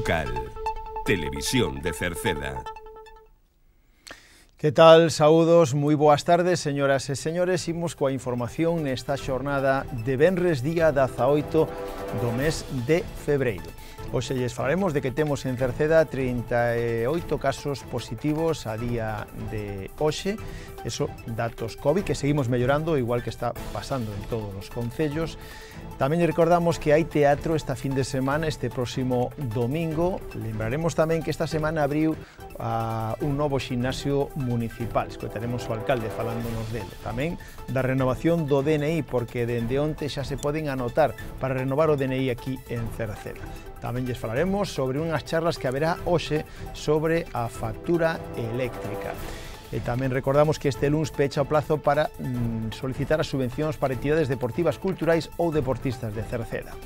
local. Televisión de Cerceda. Que tal? Saúdos, moi boas tardes, señoras e señores. Imos coa información nesta xornada de Benres, día 18 do mes de febreiro. Hoxe lles falaremos de que temos en Cerceda 38 casos positivos a día de hoxe, eso datos COVID, que seguimos mellorando, igual que está pasando en todos os concellos. Tamén recordamos que hai teatro esta fin de semana, este próximo domingo. Lembraremos tamén que esta semana abriu a un novo xinasio municipal. Escoitaremos o alcalde falándonos dele. Tamén da renovación do DNI, porque dende onte xa se poden anotar para renovar o DNI aquí en Cerceda. Tamén lles falaremos sobre unhas charlas que haberá hoxe sobre a factura eléctrica. E tamén recordamos que este luns pecha o plazo para mm, solicitar as subvencións para entidades deportivas, culturais ou deportistas de Cerceda.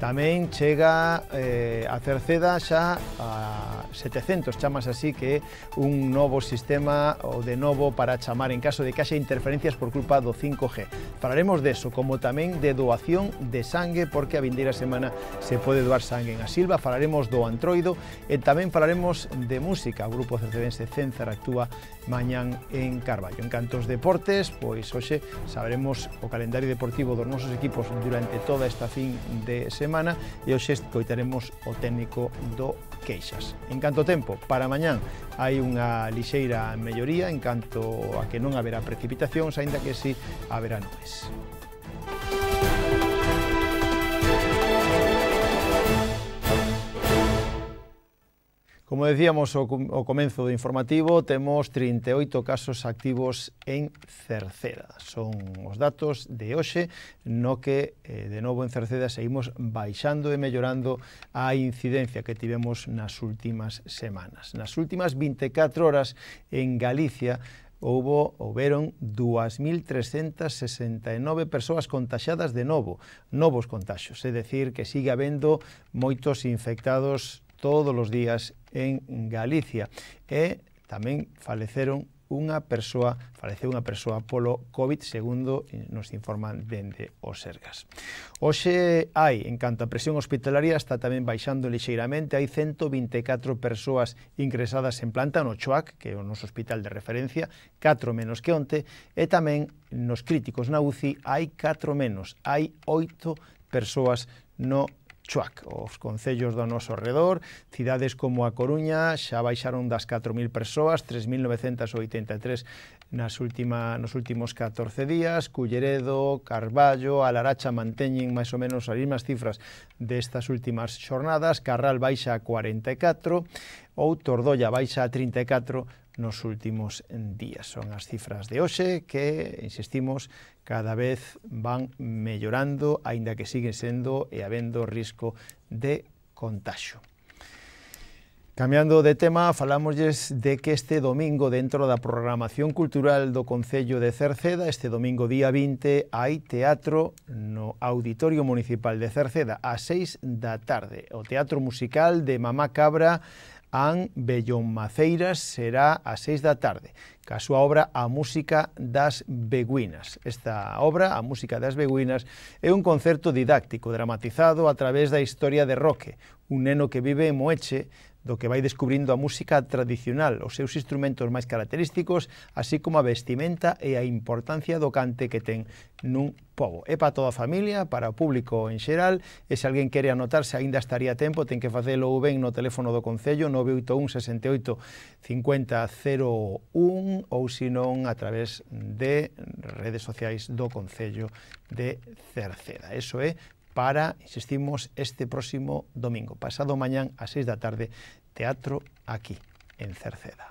Tamén chega eh, a Cerceda xa a 700 chamas así que un novo sistema ou de novo para chamar en caso de que haxe interferencias por culpa do 5G. Falaremos deso, como tamén de doación de sangue, porque a vindeira semana se pode doar sangue en a Silva, falaremos do antroido e tamén falaremos de música. O grupo cercedense Cenzar actúa mañán en Carballo. En cantos deportes, pois hoxe saberemos o calendario deportivo dos nosos equipos durante toda esta fin de semana semana e hoxe escoitaremos o técnico do Queixas. En canto tempo, para mañán hai unha lixeira melloría en canto a que non haberá precipitacións, aínda que si sí haberá nubes. Como decíamos ao comenzo do informativo, temos 38 casos activos en Cerceda. Son os datos de hoxe, no que, eh, de novo, en Cerceda seguimos baixando e mellorando a incidencia que tivemos nas últimas semanas. Nas últimas 24 horas en Galicia, houbo, houberon 2.369 persoas contaxadas de novo, novos contaxos, é dicir, que sigue habendo moitos infectados todos os días en Galicia. E tamén faleceron unha persoa, faleceu unha persoa polo COVID, segundo nos informan dende os Sergas. Oxe hai, en canto a presión hospitalaria, está tamén baixando lixeiramente, hai 124 persoas ingresadas en planta no CHOAC, que é o noso hospital de referencia, 4 menos que onte, e tamén nos críticos na UCI hai 4 menos, hai 8 persoas no Chuac. Os concellos do noso redor, cidades como a Coruña, xa baixaron das 4.000 persoas, 3.983 nas última, nos últimos 14 días, Culleredo, Carballo, Alaracha manteñen máis ou menos as mesmas cifras destas últimas xornadas, Carral baixa a 44, ou Tordolla baixa a 34 nos últimos días. Son as cifras de hoxe que, insistimos, cada vez van mellorando, aínda que siguen sendo e habendo risco de contaxo. Cambiando de tema, falámoslles de que este domingo dentro da programación cultural do Concello de Cerceda, este domingo día 20, hai teatro no Auditorio Municipal de Cerceda a 6 da tarde. O Teatro Musical de Mamá Cabra An Bellón Maceiras será a seis da tarde, ca súa obra A Música das Beguinas. Esta obra, A Música das Beguinas, é un concerto didáctico dramatizado a través da historia de Roque, un neno que vive en Moeche do que vai descubrindo a música tradicional, os seus instrumentos máis característicos, así como a vestimenta e a importancia do cante que ten nun povo. É para toda a familia, para o público en xeral, e se alguén quere anotarse, aínda estaría a tempo, ten que facelo ou ben no teléfono do Concello, 981 68 50 01, ou senón a través de redes sociais do Concello de Cerceda. Eso é para, insistimos, este próximo domingo, pasado mañán a 6 da tarde, teatro aquí, en Cerceda.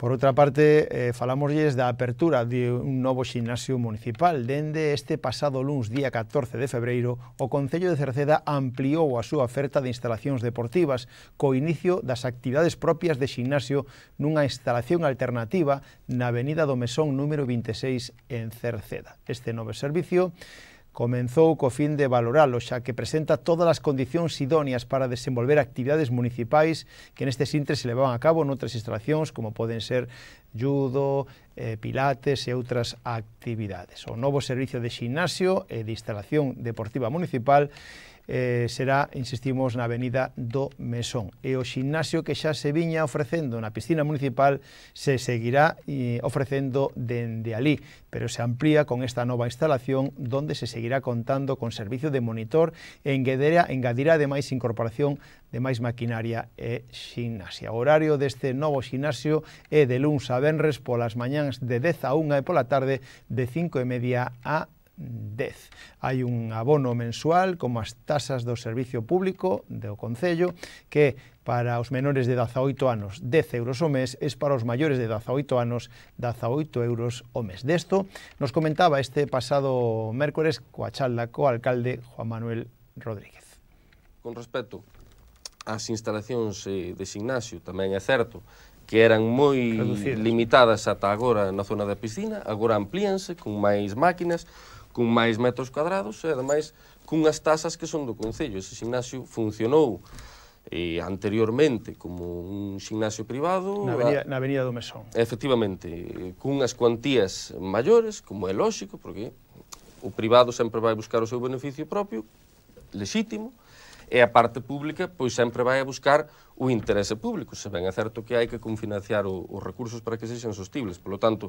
Por outra parte, eh, falamoslles da apertura de un novo xinasio municipal. Dende este pasado luns, día 14 de febreiro, o Concello de Cerceda ampliou a súa oferta de instalacións deportivas co inicio das actividades propias de xinasio nunha instalación alternativa na Avenida do Mesón número 26 en Cerceda. Este novo servicio comenzou co fin de valoralo, xa que presenta todas as condicións idóneas para desenvolver actividades municipais que neste sintre se levaban a cabo noutras instalacións, como poden ser judo, eh, pilates e outras actividades. O novo servicio de xinasio e de instalación deportiva municipal eh, será, insistimos, na avenida do Mesón. E o ximnasio que xa se viña ofrecendo na piscina municipal se seguirá eh, ofrecendo dende ali, pero se amplía con esta nova instalación donde se seguirá contando con servicio de monitor e engadirá, engadirá ademais incorporación de máis maquinaria e ximnasia. O horario deste novo ximnasio é de luns a venres polas mañáns de 10 a 1 e pola tarde de 5 e media a 10. Hai un abono mensual como as tasas do servicio público do Concello que para os menores de 18 anos 10 euros ao mes, es para os maiores de 18 anos 18 euros ao mes. Desto nos comentaba este pasado mércores coa charla co alcalde Juan Manuel Rodríguez. Con respecto ás instalacións eh, de gimnasio, tamén é certo que eran moi Reducidas. limitadas ata agora na zona da piscina, agora amplíanse con máis máquinas, con máis metros cuadrados e, ademais, cunhas tasas que son do Concello. Ese gimnasio funcionou eh, anteriormente como un ximnasio privado na avenida, a, na avenida do Mesón efectivamente, cunhas cuantías maiores, como é lóxico porque o privado sempre vai buscar o seu beneficio propio lexítimo e a parte pública pois sempre vai a buscar o interese público. Se ben é certo que hai que confinanciar o, os recursos para que sexan sostibles. Polo tanto,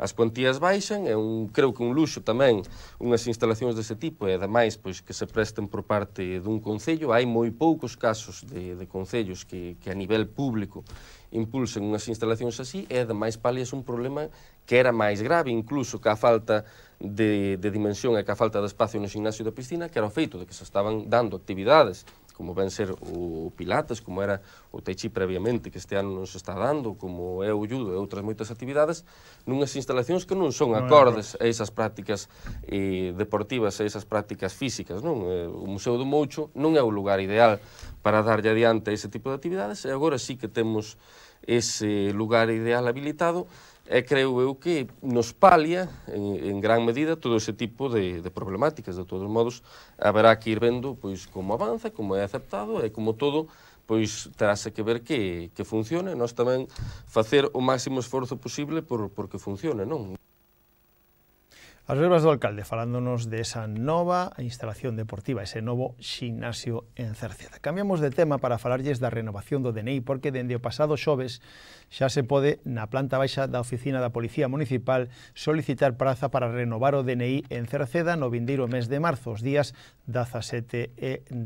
as cuantías baixan, é un, creo que un luxo tamén unhas instalacións dese tipo, e ademais pois, que se presten por parte dun concello. Hai moi poucos casos de, de concellos que, que a nivel público impulsen unhas instalacións así, e ademais palias un problema que era máis grave, incluso que a falta de, de dimensión e que a falta de espacio no gimnasio da piscina, que era o feito de que se estaban dando actividades como ven ser o Pilates, como era o Tai Chi previamente, que este ano non se está dando, como é o Judo e outras moitas actividades, nunhas instalacións que non son acordes a esas prácticas eh, deportivas, a esas prácticas físicas. Non? Eh, o Museo do Moucho non é o lugar ideal para darlle adiante a ese tipo de actividades, e agora sí que temos ese lugar ideal habilitado e creo eu que nos palia en, en gran medida todo ese tipo de, de problemáticas. De todos modos, haberá que ir vendo pois, como avanza, como é aceptado e como todo pois terase que ver que, que funcione, nós tamén facer o máximo esforzo posible por, por que funcione, non? As verbas do alcalde falándonos de esa nova instalación deportiva, ese novo xinasio en Cerceda. Cambiamos de tema para falarlles da renovación do DNI porque dende o pasado xoves xa se pode na planta baixa da oficina da Policía Municipal solicitar praza para renovar o DNI en Cerceda no vindeiro mes de marzo, os días 17 e 18.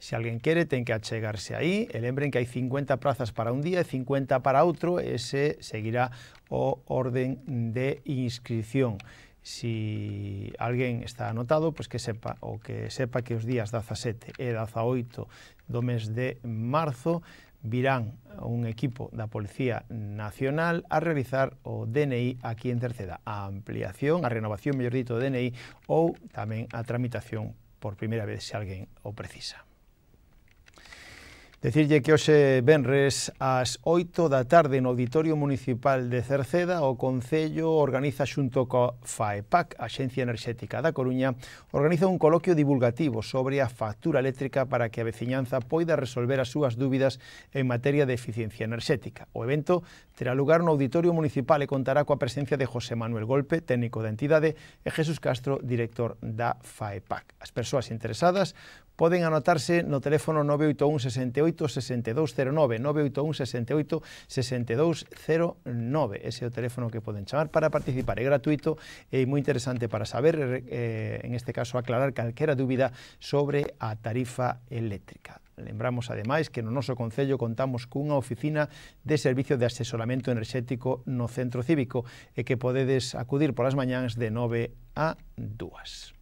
Se alguén quere, ten que achegarse aí. E lembren que hai 50 prazas para un día e 50 para outro e se seguirá o orden de inscripción. Si alguén está anotado, pois que sepa o que sepa que os días 17 e 18 do mes de marzo virán un equipo da Policía Nacional a realizar o DNI aquí en Terceda, a ampliación, a renovación, mellor dito, do DNI ou tamén a tramitación por primeira vez se alguén o precisa. Decirlle que hoxe venres ás 8 da tarde no Auditorio Municipal de Cerceda o Concello organiza xunto co FAEPAC, Axencia Enerxética da Coruña, organiza un coloquio divulgativo sobre a factura eléctrica para que a veciñanza poida resolver as súas dúbidas en materia de eficiencia enerxética. O evento terá lugar no Auditorio Municipal e contará coa presencia de José Manuel Golpe, técnico da entidade, e Jesús Castro, director da FAEPAC. As persoas interesadas poden anotarse no teléfono 981 68 6209, 981 68 6209. Ese é o teléfono que poden chamar para participar. É gratuito e moi interesante para saber, eh, en este caso, aclarar calquera dúbida sobre a tarifa eléctrica. Lembramos, ademais, que no noso Concello contamos cunha oficina de servicio de asesoramento enerxético no Centro Cívico e que podedes acudir polas mañáns de 9 a 2.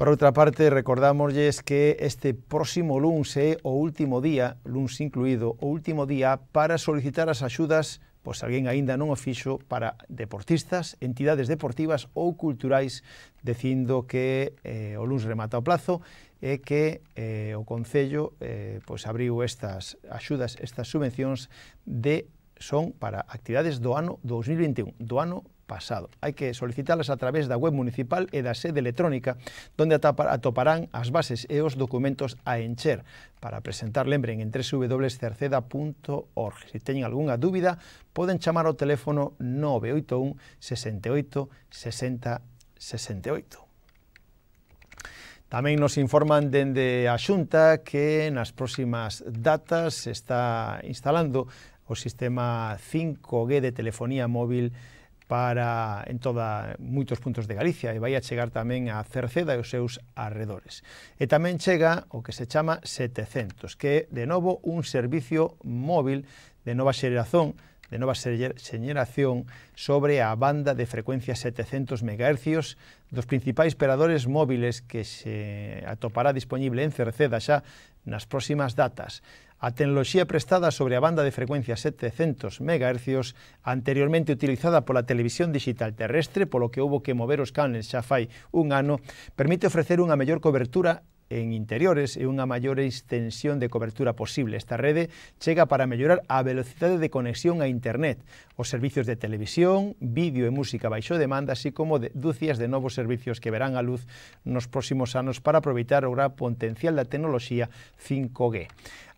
Por outra parte, recordámoslles que este próximo luns é o último día, luns incluído, o último día para solicitar as axudas, pois alguén aínda non o fixo, para deportistas, entidades deportivas ou culturais, dicindo que eh, o luns remata o plazo e que eh, o Concello eh, pois abriu estas axudas, estas subvencións de son para actividades do ano 2021, do ano pasado. Hai que solicitalas a través da web municipal e da sede electrónica, donde atoparán as bases e os documentos a encher. Para presentar, lembren, en www.cerceda.org. Se teñen algunha dúbida, poden chamar ao teléfono 981 68 60 68. Tamén nos informan dende a Xunta que nas próximas datas se está instalando o sistema 5G de telefonía móvil para en toda moitos puntos de Galicia e vai a chegar tamén a Cerceda e os seus arredores. E tamén chega o que se chama 700, que é de novo un servicio móvil de nova xeración de nova xeración sobre a banda de frecuencia 700 MHz dos principais operadores móviles que se atopará disponible en Cerceda xa nas próximas datas. A tecnoloxía prestada sobre a banda de frecuencia 700 MHz anteriormente utilizada pola televisión digital terrestre, polo que houbo que mover os canles xa fai un ano, permite ofrecer unha mellor cobertura en interiores e unha maior extensión de cobertura posible. Esta rede chega para mellorar a velocidade de conexión a internet, os servicios de televisión, vídeo e música baixo demanda, así como de dúcias de novos servicios que verán a luz nos próximos anos para aproveitar o gran potencial da tecnoloxía 5G.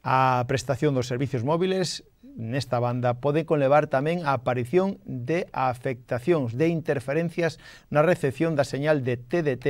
A prestación dos servicios móviles nesta banda pode conlevar tamén a aparición de afectacións, de interferencias na recepción da señal de TDT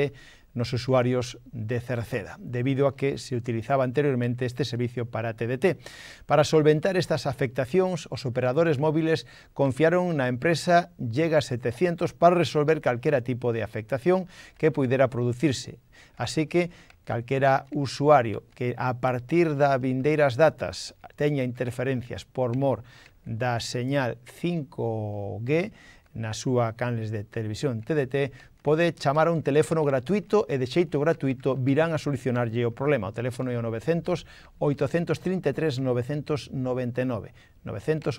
nos usuarios de Cerceda, debido a que se utilizaba anteriormente este servicio para TDT. Para solventar estas afectacións, os operadores móviles confiaron na empresa Llega 700 para resolver calquera tipo de afectación que puidera producirse. Así que calquera usuario que a partir da vindeiras datas teña interferencias por mor da señal 5G na súa canles de televisión TDT pode chamar a un teléfono gratuito e de xeito gratuito virán a solucionarlle o problema. O teléfono é o 900 833 999. 900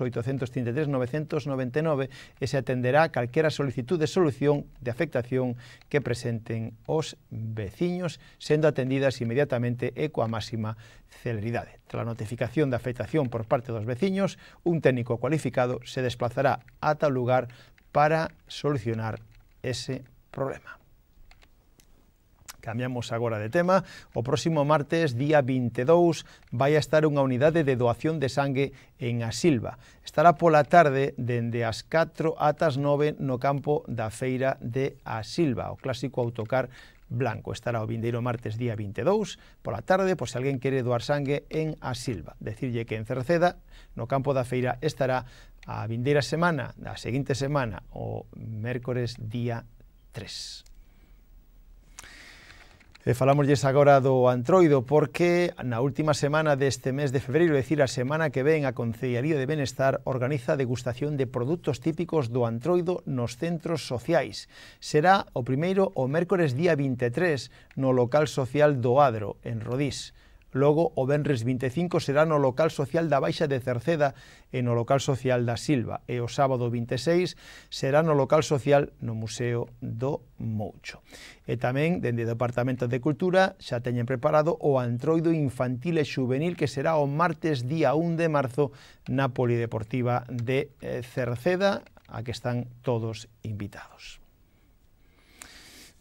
833 999 e se atenderá calquera solicitud de solución de afectación que presenten os veciños, sendo atendidas inmediatamente e coa máxima celeridade. Tras a notificación da afectación por parte dos veciños, un técnico cualificado se desplazará ata o lugar para solucionar ese problema problema. Cambiamos agora de tema. O próximo martes, día 22, vai a estar unha unidade de doación de sangue en A Silva. Estará pola tarde dende as 4 atas 9 no campo da feira de A Silva, o clásico autocar Blanco. Estará o vindeiro martes día 22 pola tarde, por se alguén quere doar sangue en A Silva. Decirlle que en Cerceda, no campo da feira, estará a vindeira semana, a seguinte semana, o mércores día 3. E eh, falámoslles agora do antroido porque na última semana deste mes de febreiro, é dicir, a semana que ven a Concellaría de Benestar organiza degustación de produtos típicos do antroido nos centros sociais. Será o primeiro o mércores día 23 no local social do Adro, en Rodís. Logo, o Benres 25 será no local social da Baixa de Cerceda e no local social da Silva e o sábado 26 será no local social no Museo do Moucho. E tamén, dende o Departamento de Cultura, xa teñen preparado o Antroido Infantil e Juvenil que será o martes día 1 de marzo na Polideportiva de eh, Cerceda, a que están todos invitados.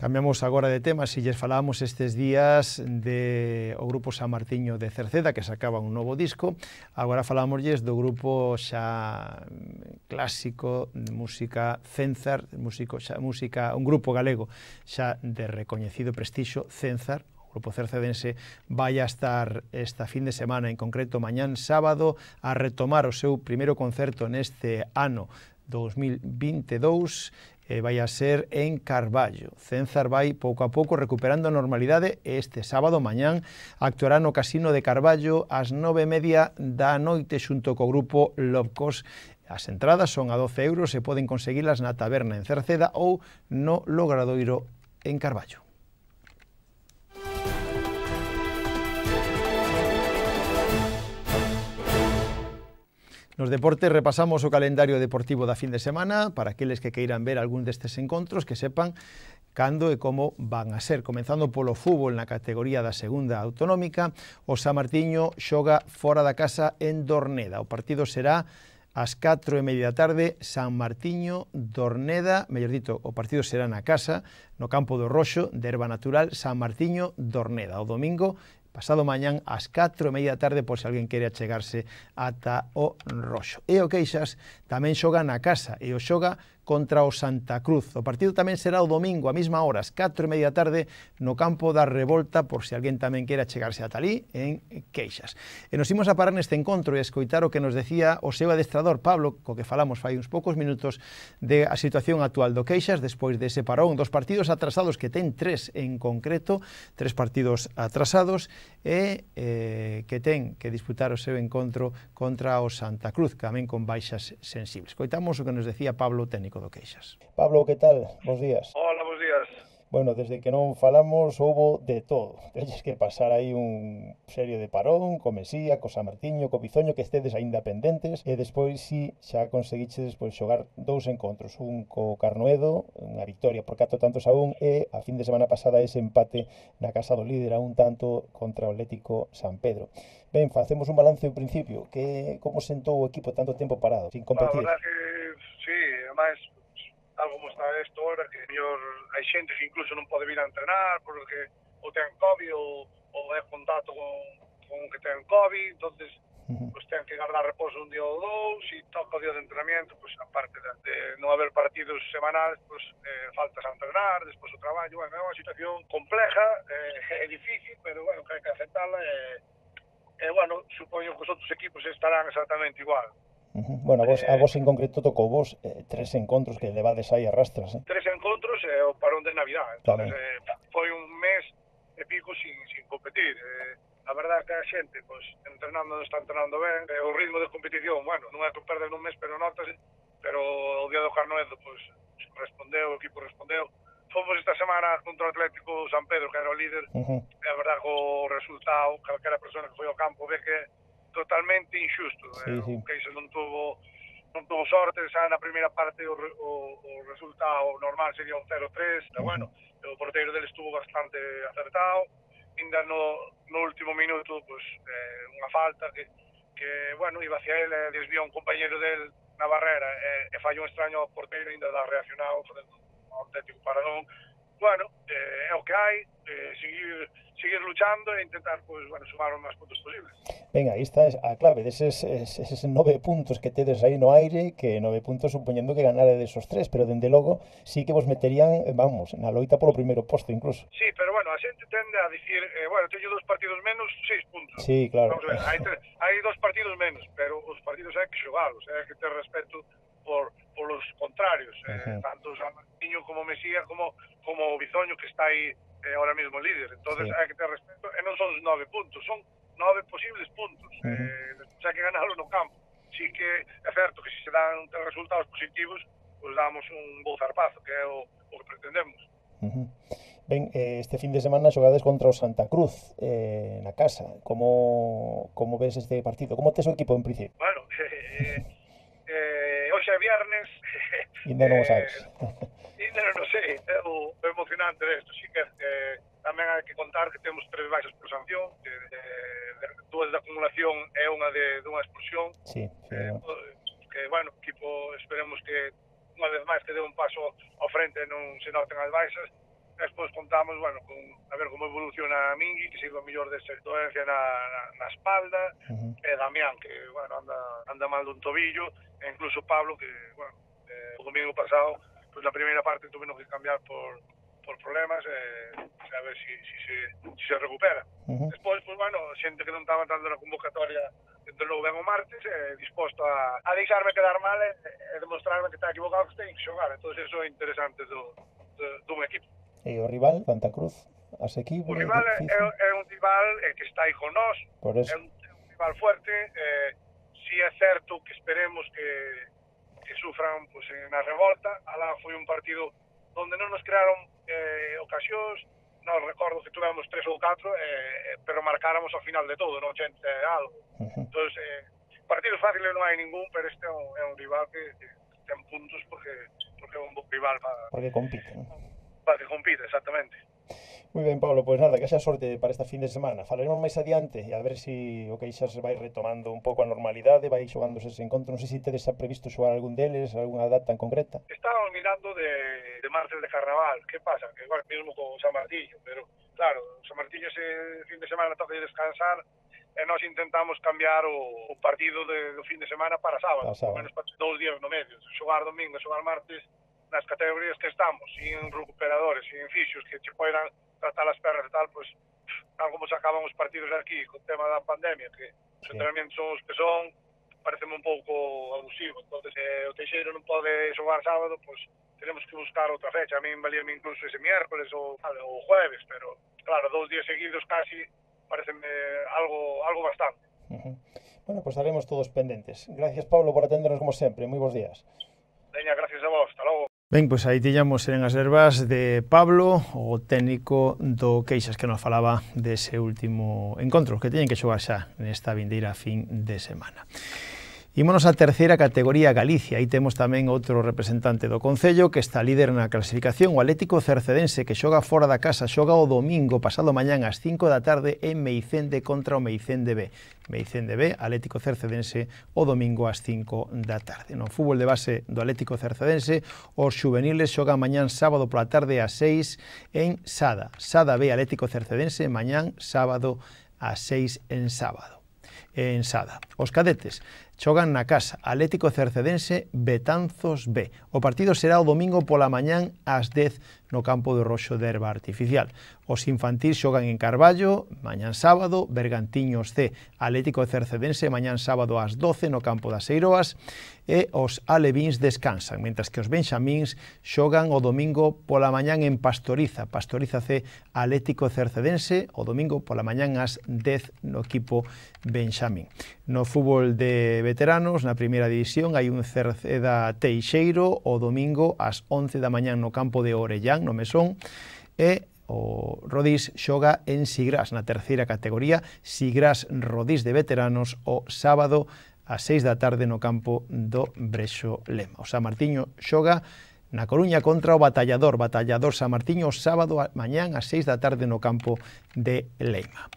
Cambiamos agora de tema, se lles falábamos estes días de o grupo San Martiño de Cerceda, que sacaba un novo disco, agora falámoslles do grupo xa clásico de música Cenzar, músico, xa, música, un grupo galego xa de recoñecido prestixo, Cenzar, o grupo cercedense vai a estar esta fin de semana, en concreto mañán sábado, a retomar o seu primeiro concerto neste ano 2022 eh, vai a ser en Carballo. Cenzar vai pouco a pouco recuperando a normalidade e este sábado mañán actuará no Casino de Carballo ás nove media da noite xunto co grupo Lobcos As entradas son a 12 euros e poden conseguilas na taberna en Cerceda ou no Logradoiro en Carballo. Nos deportes repasamos o calendario deportivo da fin de semana para aqueles que queiran ver algún destes encontros que sepan cando e como van a ser. Comenzando polo fútbol na categoría da segunda autonómica, o San Martiño xoga fora da casa en Dorneda. O partido será ás 4 e media da tarde, San Martiño, Dorneda, mellor dito, o partido será na casa, no campo do Roxo, de Herba Natural, San Martiño, Dorneda. O domingo pasado mañán ás 4 e media da tarde por se alguén quere achegarse ata o Roxo. E o Queixas tamén xoga na casa e o xoga contra o Santa Cruz. O partido tamén será o domingo a mesma hora, as 4 e media tarde, no campo da Revolta, por se alguén tamén queira chegarse a Talí, en Queixas. E nos imos a parar neste encontro e escoitar o que nos decía o seu adestrador, Pablo, co que falamos fai uns poucos minutos, de a situación actual do Queixas despois dese parón dos partidos atrasados, que ten tres en concreto, tres partidos atrasados, e eh, que ten que disputar o seu encontro contra o Santa Cruz, tamén con baixas sensibles. Coitamos o que nos decía Pablo Técnico técnico do Queixas. Pablo, que tal? Bos días. Hola, bos días. Bueno, desde que non falamos houbo de todo. Telles que pasar aí un serio de parón, co Mesía, co San Martiño, co Bizoño, que estedes aínda pendentes, e despois si xa conseguiches despois xogar dous encontros, un co Carnoedo, unha victoria por cato tantos a un, e a fin de semana pasada ese empate na casa do líder a un tanto contra o Atlético San Pedro. Ben, facemos un balance ao principio, que como sentou o equipo tanto tempo parado, sin competir? Ah, que, sí, demais algo está isto ahora que mellor hai xente que incluso non pode vir a entrenar porque ou ten COVID ou, ou é contacto con, con que ten COVID entonces pues, ten que guardar reposo un día ou dous e toca o día de entrenamiento pues, a parte de, de non haber partidos semanais pues, eh, faltas a entrenar despois o traballo bueno, é unha situación compleja eh, é difícil pero bueno, que hai que aceptarla e eh, eh, bueno, supoño que os outros equipos estarán exactamente igual -huh. Bueno, a vos, eh, a vos en concreto tocou vos eh, tres encontros que levades aí arrastras, eh? Tres encontros e eh, o parón de Navidad. Entonces, eh, foi un mes e pico sin, sin competir. Eh, a verdad que a xente, pois, pues, entrenando está entrenando ben, eh, o ritmo de competición, bueno, non é que perden un mes, pero notas, pero o día do Carnoedo, pois, pues, respondeu, o equipo respondeu, fomos esta semana contra o Atlético San Pedro, que era o líder, uh -huh. e a verdad que o resultado, calquera persona que foi ao campo ve que totalmente injusto. Eh, sí, sí. O Queixo non tuvo non tuvo sorte, xa na primeira parte o, o, o resultado normal sería un 0-3, pero uh -huh. bueno, o porteiro del estuvo bastante acertado, ainda no, no último minuto, pues, eh, unha falta que, que bueno, iba hacia ele, eh, desvía un compañero del na barrera, eh, e fallou un extraño ao porteiro, ainda da reaccionado, fazendo un auténtico paradón, bueno, eh, é o que hai, eh, seguir seguir luchando e intentar pois, bueno, sumar o máis puntos posibles. Venga, aí está a clave deses eses nove puntos que tedes aí no aire, que nove puntos supoñendo que ganade desos tres, pero dende logo sí que vos meterían, vamos, na loita polo primeiro posto incluso. Sí, pero bueno, a xente tende a dicir, eh, bueno, teño dos partidos menos, seis puntos. Sí, claro. hai, hai dos partidos menos, pero os partidos hai que xogalos, hai que ter respeto por, por os contrarios, eh, uh -huh. tanto os como Mesía, como como o Bizoño que está aí eh, ahora mismo líder. Entonces, sí. hai que ter respeto, e non son os nove puntos, son nove posibles puntos. Uh -huh. eh, xa que ganalo no campo. Si que é certo que se se dan resultados positivos, pues pois damos un bo zarpazo, que é o, o que pretendemos. Uh -huh. Ben, eh, este fin de semana xogades contra o Santa Cruz eh, na casa. Como, como ves este partido? Como tes o equipo en principio? Bueno, eh, eh, hoxe é viernes. E non o sabes. Eh, Pero non sei, é o, emocionante desto, si que eh, tamén hai que contar que temos tres baixas por sanción, de, de, de, dúas de acumulación é unha de dunha expulsión. Sí, sí. Eh, que, bueno, equipo esperemos que unha vez máis que dé un paso ao frente non se noten as baixas. Despois contamos, bueno, con, a ver como evoluciona a Mingui, que sigo mellor de doencia na, na, na espalda, uh -huh. e Damián, que, bueno, anda, anda mal dun tobillo, e incluso Pablo, que, bueno, eh, o domingo pasado pues la primeira parte tuvimos que cambiar por, por problemas eh, a ver si, si, se, si se recupera. Uh -huh. Despois, pues, bueno, xente que non estaba dando na convocatoria entón logo vengo o martes eh, dispuesto a, a deixarme quedar mal eh, e, eh, demostrarme que está equivocado que tengo que xogar. Entonces, eso é interesante do, do, un equipo. E o rival, Santa Cruz, asequible? O rival é, es, es un rival eh, que está aí con nós, es, un, é un rival fuerte, eh, si é certo que esperemos que que sufran pues, na revolta. Alá foi un partido onde non nos crearon eh, ocasións, non recordo que tuvemos tres ou catro, eh, eh, pero marcáramos ao final de todo, no 80 eh, algo. Entonces, Entón, eh, partidos fáciles non hai ningún, pero este é un, é un rival que, que ten puntos porque, porque é un bo rival para... Porque compite, ¿no? Para que compite, exactamente. Muy ben, Pablo, pois nada, que xa sorte para esta fin de semana. Falaremos máis adiante e a ver se si o Queixas vai retomando un pouco a normalidade, vai xogándose ese encontro. Non sei se tedes previsto xogar algún deles, algunha data en concreta. Estaba mirando de, de martes de carnaval. Que pasa? Que igual mesmo con San Martillo, pero claro, San Martillo ese fin de semana toca de descansar e eh, nós intentamos cambiar o, o partido de, do fin de semana para sábado, para sábado. menos para dous días no medio, xogar domingo, xogar martes nas categorías que estamos, sin recuperadores, sin fixos que che poidan tratar as perras e tal, pois, tal como se acaban os partidos aquí, co tema da pandemia, que os sí. entrenamientos son os que son, parece un pouco abusivo. entonces eh, o Teixeiro non pode xogar sábado, pois tenemos que buscar outra fecha. A mí valíame incluso ese miércoles ou, ou jueves, pero claro, dous días seguidos casi parece algo algo bastante. Uh -huh. Bueno, pues pois estaremos todos pendentes. Gracias, Pablo, por atendernos como sempre. Moi bons días. Veña, gracias a vos. Hasta logo. Ben, pois aí tiñamos en as ervas de Pablo, o técnico do Queixas que nos falaba dese último encontro que teñen que xogar xa nesta vindeira fin de semana. Ímonos á terceira categoría Galicia, aí temos tamén outro representante do Concello que está líder na clasificación, o Atlético Cercedense que xoga fora da casa, xoga o domingo pasado mañán ás 5 da tarde en Meicende contra o Meicende B. Meicende B, Atlético Cercedense o domingo ás 5 da tarde. No fútbol de base do Atlético Cercedense, os juveniles xogan mañán sábado pola tarde ás 6 en Sada. Sada B, Atlético Cercedense, mañán sábado ás 6 en sábado en Sada. Os cadetes Chogan na casa, Atlético Cercedense, Betanzos B. O partido será o domingo pola mañán ás 10 no campo de Roxo de Herba Artificial. Os infantil xogan en Carballo, mañán sábado, Bergantiños C, Atlético Cercedense, mañán sábado ás 12 no campo das Eiroas, e os alevins descansan, mentras que os benxamins xogan o domingo pola mañán en Pastoriza, Pastoriza C, Atlético Cercedense, o domingo pola mañán ás 10 no equipo benxamín. No fútbol de veteranos na primeira división hai un Cerceda Teixeiro o domingo ás 11 da mañan no campo de Orellán, no Mesón, e o Rodís xoga en Sigrás na terceira categoría, Sigrás Rodís de veteranos o sábado ás 6 da tarde no campo do Brexo Lema. O San Martiño xoga na Coruña contra o Batallador, Batallador San Martiño, sábado a, mañán ás 6 da tarde no campo de Leima.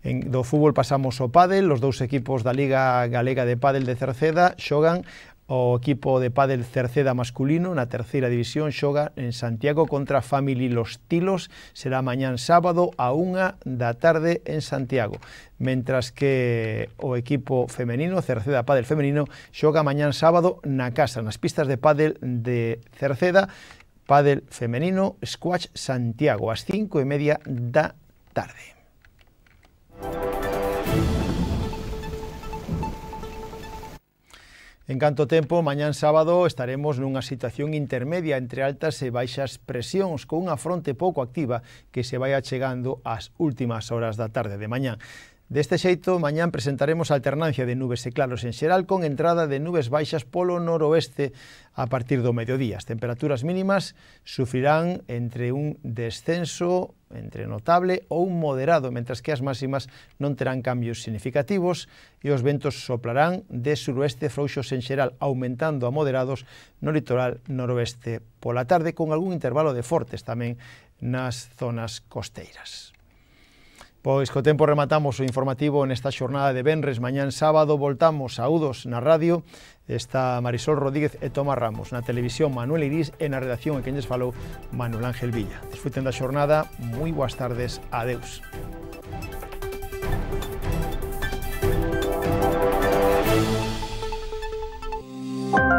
En, do fútbol pasamos ao pádel, os dous equipos da Liga Galega de Pádel de Cerceda xogan O equipo de pádel Cerceda masculino na terceira división xoga en Santiago contra Family Los Tilos. Será mañán sábado a unha da tarde en Santiago. Mentras que o equipo femenino, Cerceda Pádel Femenino, xoga mañán sábado na casa, nas pistas de pádel de Cerceda, pádel femenino, Squash Santiago, ás cinco e media da tarde. En canto tempo, mañán sábado estaremos nunha situación intermedia entre altas e baixas presións con unha fronte pouco activa que se vai achegando ás últimas horas da tarde de mañán. Deste xeito, mañán presentaremos alternancia de nubes e claros en xeral con entrada de nubes baixas polo noroeste a partir do mediodía. As temperaturas mínimas sufrirán entre un descenso entre notable ou moderado, mentras que as máximas non terán cambios significativos e os ventos soplarán de suroeste frouxos en xeral, aumentando a moderados no litoral noroeste pola tarde, con algún intervalo de fortes tamén nas zonas costeiras. Pois co tempo rematamos o informativo en esta xornada de Benres. Mañán sábado voltamos saúdos na radio. Está Marisol Rodríguez e Tomás Ramos. Na televisión Manuel Iris e na redacción a quen falou Manuel Ángel Villa. Desfruten da xornada. Moi boas tardes. Adeus. Thank